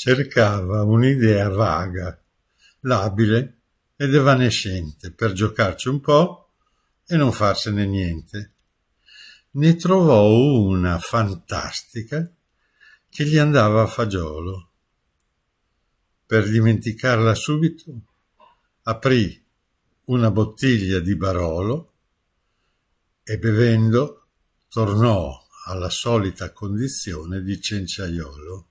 cercava un'idea vaga, labile ed evanescente per giocarci un po' e non farsene niente. Ne trovò una fantastica che gli andava a fagiolo. Per dimenticarla subito, aprì una bottiglia di Barolo e bevendo tornò alla solita condizione di cenciaiolo.